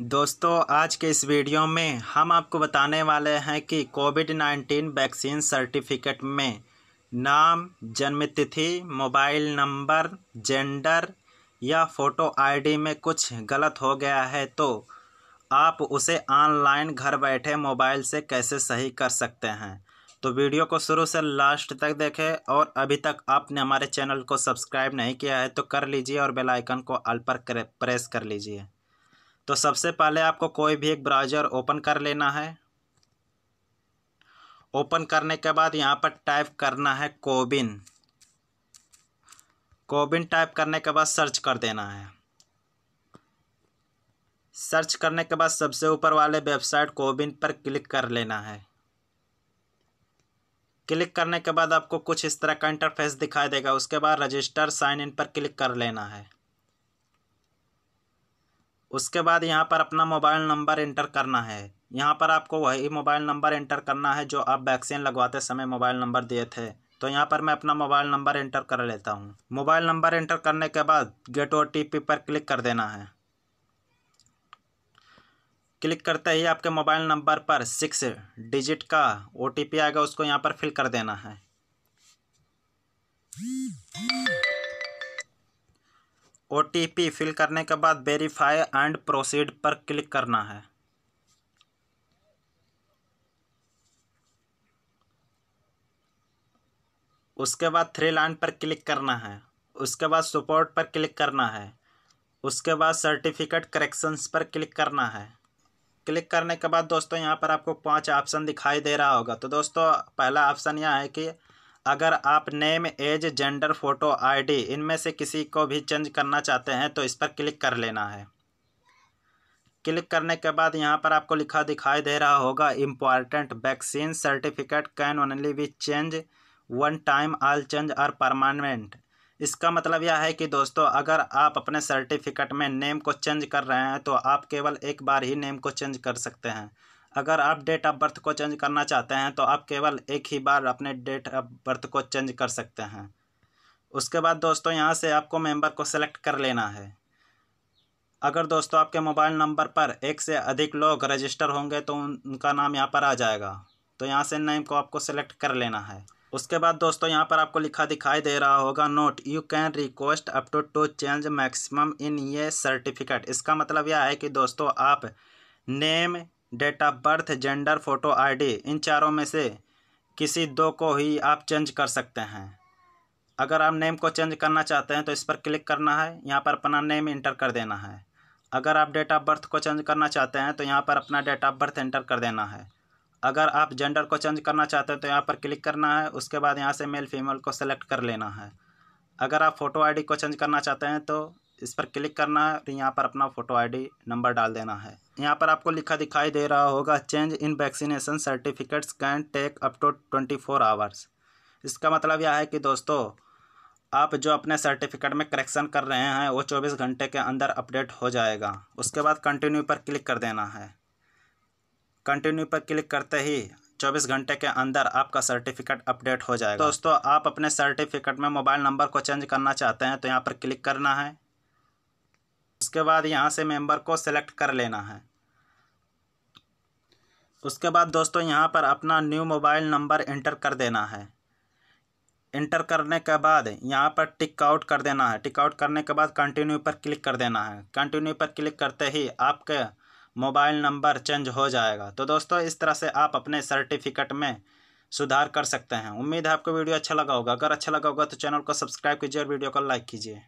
दोस्तों आज के इस वीडियो में हम आपको बताने वाले हैं कि कोविड नाइन्टीन वैक्सीन सर्टिफिकेट में नाम जन्म तिथि मोबाइल नंबर जेंडर या फ़ोटो आईडी में कुछ गलत हो गया है तो आप उसे ऑनलाइन घर बैठे मोबाइल से कैसे सही कर सकते हैं तो वीडियो को शुरू से लास्ट तक देखें और अभी तक आपने हमारे चैनल को सब्सक्राइब नहीं किया है तो कर लीजिए और बेलाइकन को अल पर प्रेस कर लीजिए तो सबसे पहले आपको कोई भी एक ब्राउज़र ओपन कर लेना है ओपन करने के बाद यहाँ पर टाइप करना है कोबिन कोबिन टाइप करने के बाद सर्च कर देना है सर्च करने के बाद सबसे ऊपर वाले वेबसाइट कोबिन पर क्लिक कर लेना है क्लिक करने के बाद आपको कुछ इस तरह का इंटरफेस दिखाई देगा उसके बाद रजिस्टर साइन इन पर क्लिक कर लेना है उसके बाद यहाँ पर अपना मोबाइल नंबर इंटर करना है यहाँ पर आपको वही मोबाइल नंबर इंटर करना है जो आप वैक्सीन लगवाते समय मोबाइल नंबर दिए थे तो यहाँ पर मैं अपना मोबाइल नंबर एंटर कर लेता हूँ मोबाइल नंबर एंटर करने के बाद गेट ओ पर क्लिक कर देना है क्लिक करते ही आपके मोबाइल नंबर पर सिक्स डिजिट का ओ आएगा उसको यहाँ पर फिल कर देना है ओ फ़िल करने के बाद वेरीफाई एंड प्रोसीड पर क्लिक करना है उसके बाद थ्री लाइन पर क्लिक करना है उसके बाद सपोर्ट पर क्लिक करना है उसके बाद सर्टिफिकेट करेक्शंस पर क्लिक करना है क्लिक करने के बाद दोस्तों यहाँ पर आपको पांच ऑप्शन दिखाई दे रहा होगा तो दोस्तों पहला ऑप्शन यह है कि अगर आप name age gender photo ID इनमें से किसी को भी चेंज करना चाहते हैं तो इस पर क्लिक कर लेना है क्लिक करने के बाद यहाँ पर आपको लिखा दिखाई दे रहा होगा important vaccine certificate can only be change one time all change are permanent इसका मतलब यह है कि दोस्तों अगर आप अपने सर्टिफिकेट में नेम को चेंज कर रहे हैं तो आप केवल एक बार ही नेम को चेंज कर सकते हैं अगर आप डेट ऑफ बर्थ को चेंज करना चाहते हैं तो आप केवल एक ही बार अपने डेट ऑफ बर्थ को चेंज कर सकते हैं उसके बाद दोस्तों यहाँ से आपको मेंबर को सेलेक्ट कर लेना है अगर दोस्तों आपके मोबाइल नंबर पर एक से अधिक लोग रजिस्टर होंगे तो उनका नाम यहाँ पर आ जाएगा तो यहाँ से नेम को आपको सेलेक्ट कर लेना है उसके बाद दोस्तों यहाँ पर आपको लिखा दिखाई दे रहा होगा note you can request up to two change maximum in ये सर्टिफिकेट इसका मतलब यह है कि दोस्तों आप name date of birth gender photo ID इन चारों में से किसी दो को ही आप चेंज कर सकते हैं अगर आप नेम को चेंज करना चाहते हैं तो इस पर क्लिक करना है यहाँ पर अपना नेम इंटर कर देना है अगर आप डेट ऑफ बर्थ को चेंज करना चाहते हैं तो यहाँ पर अपना डेट ऑफ बर्थ इंटर कर देना है अगर आप जेंडर को चेंज करना चाहते हैं तो यहाँ पर क्लिक करना है उसके बाद यहाँ से मेल फीमेल को सेलेक्ट कर लेना है अगर आप फ़ोटो आईडी को चेंज करना चाहते हैं तो इस पर क्लिक करना है और तो यहाँ पर अपना फ़ोटो आईडी नंबर डाल देना है यहाँ पर आपको लिखा दिखाई दे रहा होगा change in vaccination certificates can take up to twenty four hours इसका मतलब यह है कि दोस्तों आप जो अपने सर्टिफिकेट में करेक्शन कर रहे हैं वो चौबीस घंटे के अंदर अपडेट हो जाएगा उसके बाद कंटिन्यू पर क्लिक कर देना है कंटिन्यू पर क्लिक करते ही चौबीस घंटे के अंदर आपका सर्टिफिकेट अपडेट हो जाएगा दोस्तों आप अपने सर्टिफिकेट में मोबाइल नंबर को चेंज करना चाहते हैं तो यहाँ पर क्लिक करना है उसके बाद यहाँ से मेंबर को सेलेक्ट कर लेना है उसके बाद दोस्तों यहाँ पर अपना न्यू मोबाइल नंबर इंटर कर देना है इंटर करने के बाद यहाँ पर टिक आउट कर देना है टिक आउट करने के बाद कंटिन्यू पर क्लिक कर देना है कंटिन्यू पर क्लिक करते ही आपके मोबाइल नंबर चेंज हो जाएगा तो दोस्तों इस तरह से आप अपने सर्टिफिकेट में सुधार कर सकते हैं उम्मीद है आपको वीडियो अच्छा लगा होगा अगर अच्छा लगा होगा तो चैनल को सब्सक्राइब कीजिए और वीडियो को लाइक कीजिए